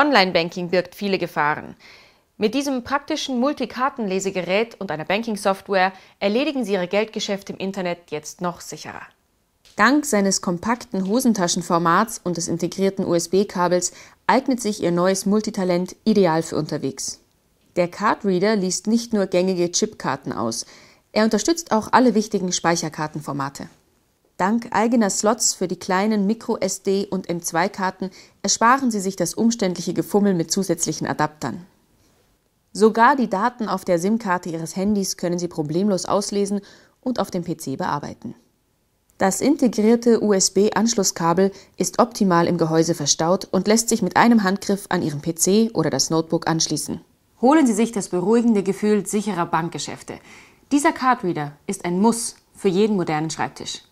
Online-Banking birgt viele Gefahren. Mit diesem praktischen Multikartenlesegerät und einer Banking-Software erledigen Sie Ihre Geldgeschäfte im Internet jetzt noch sicherer. Dank seines kompakten Hosentaschenformats und des integrierten USB-Kabels eignet sich Ihr neues Multitalent ideal für unterwegs. Der Cardreader liest nicht nur gängige Chipkarten aus, er unterstützt auch alle wichtigen Speicherkartenformate. Dank eigener Slots für die kleinen MicroSD- und M2-Karten ersparen Sie sich das umständliche Gefummel mit zusätzlichen Adaptern. Sogar die Daten auf der SIM-Karte Ihres Handys können Sie problemlos auslesen und auf dem PC bearbeiten. Das integrierte USB-Anschlusskabel ist optimal im Gehäuse verstaut und lässt sich mit einem Handgriff an Ihrem PC oder das Notebook anschließen. Holen Sie sich das beruhigende Gefühl sicherer Bankgeschäfte. Dieser Cardreader ist ein Muss für jeden modernen Schreibtisch.